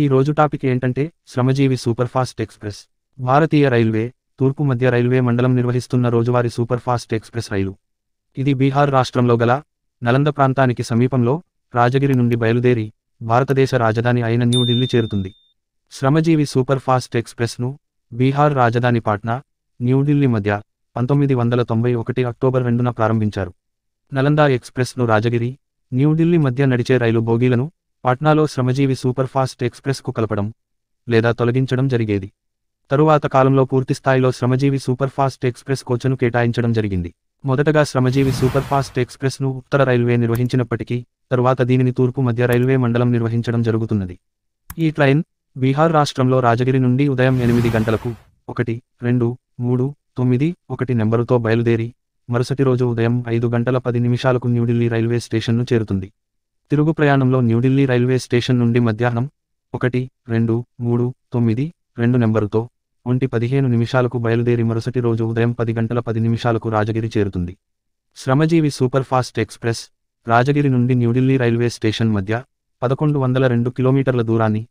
ఈ రోజు టాపిక్ ఏంటంటే శ్రమజీవి సూపర్ఫాస్ట్ ఎక్స్ప్రెస్ భారతీయ రైల్వే తూర్పు మధ్య రైల్వే మండలం నిర్వహిస్తున్న సూపర్ సూపర్ఫాస్ట్ ఎక్స్ప్రెస్ రైలు ఇది బీహార్ రాష్ట్రంలో గల నలంద ప్రాంతానికి సమీపంలో రాజగిరి నుండి బయలుదేరి భారతదేశ రాజధాని అయిన న్యూఢిల్లీ చేరుతుంది శ్రమజీవి సూపర్ఫాస్ట్ ఎక్స్ప్రెస్ను బీహార్ రాజధాని పాట్నా న్యూఢిల్లీ మధ్య పంతొమ్మిది వందల తొంభై ఒకటి అక్టోబర్ రెండున ప్రారంభించారు నలందా ఎక్స్ప్రెస్ను రాజగిరి న్యూఢిల్లీ మధ్య నడిచే రైలు బోగీలను పాట్నాలో శ్రమజీవి సూపర్ఫాస్ట్ ఎక్స్ప్రెస్కు కలపడం లేదా తొలగించడం జరిగేది తరువాత కాలంలో పూర్తిస్థాయిలో శ్రమజీవి సూపర్ఫాస్ట్ ఎక్స్ప్రెస్ కోచను కేటాయించడం జరిగింది మొదటగా శ్రమజీవి సూపర్ఫాస్ట్ ఎక్స్ప్రెస్ను ఉత్తర రైల్వే నిర్వహించినప్పటికీ తరువాత దీనిని తూర్పు మధ్య రైల్వే మండలం నిర్వహించడం జరుగుతున్నది ఈ ట్రైన్ బీహార్ రాష్ట్రంలో రాజగిరి నుండి ఉదయం ఎనిమిది గంటలకు ఒకటి రెండు మూడు తొమ్మిది ఒకటి నెంబరుతో బయలుదేరి మరుసటి రోజు ఉదయం ఐదు గంటల పది నిమిషాలకు న్యూఢిల్లీ రైల్వే స్టేషన్ను చేరుతుంది తిరుగు ప్రయాణంలో న్యూఢిల్లీ రైల్వే స్టేషన్ నుండి మధ్యాహ్నం ఒకటి రెండు మూడు తొమ్మిది రెండు నెంబరుతో ఒంటి పదిహేను నిమిషాలకు బయలుదేరి మరుసటి రోజు ఉదయం పది గంటల పది నిమిషాలకు రాజగిరి చేరుతుంది శ్రమజీవి సూపర్ఫాస్ట్ ఎక్స్ప్రెస్ రాజగిరి నుండి న్యూఢిల్లీ రైల్వే స్టేషన్ మధ్య పదకొండు వందల రెండు కిలోమీటర్ల దూరాన్ని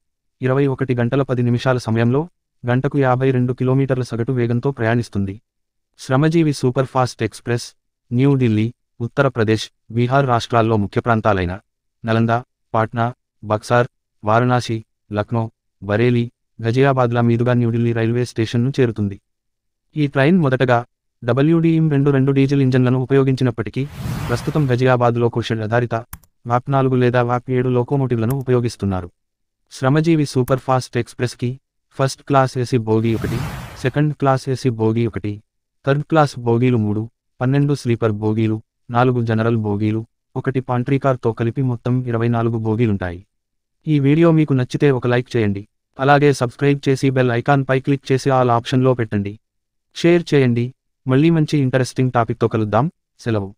ఇరవై ఒకటి గంటల పది నిమిషాల సమయంలో గంటకు యాభై రెండు కిలోమీటర్ల సగటు వేగంతో ప్రయాణిస్తుంది శ్రమజీవి సూపర్ఫాస్ట్ ఎక్స్ప్రెస్ న్యూఢిల్లీ ఉత్తరప్రదేశ్ బీహార్ రాష్ట్రాల్లో ముఖ్య ప్రాంతాలైన నలంద పాట్నా బక్సార్ వారణాసి లక్నో బరేలీ ఘజియాబాద్ల మీదుగా న్యూఢిల్లీ రైల్వే స్టేషన్ను చేరుతుంది ఈ ట్రైన్ మొదటగా డబ్ల్యూడిఎం రెండు రెండు డీజిల్ ఇంజన్లను ఉపయోగించినప్పటికీ ప్రస్తుతం ఘజియాబాద్లో కోషన్ ఆధారిత వాప్ నాలుగు లేదా వాప్ ఏడు లోకోమోటివ్లను ఉపయోగిస్తున్నారు శ్రమజీవి సూపర్ ఫాస్ట్ ఎక్స్ప్రెస్కి ఫస్ట్ క్లాస్ ఏసీ బోగి ఒకటి సెకండ్ క్లాస్ ఏసీ బోగి ఒకటి థర్డ్ క్లాస్ బోగీలు మూడు పన్నెండు స్లీపర్ బోగీలు నాలుగు జనరల్ బోగీలు ఒకటి పాంట్రీకార్తో కలిపి మొత్తం ఇరవై నాలుగు బోగీలుంటాయి ఈ వీడియో మీకు నచ్చితే ఒక లైక్ చేయండి అలాగే సబ్స్క్రైబ్ చేసి బెల్ ఐకాన్పై క్లిక్ చేసి ఆల్ ఆప్షన్లో పెట్టండి షేర్ చేయండి మళ్ళీ మంచి ఇంట్రెస్టింగ్ టాపిక్తో కలుద్దాం సెలవు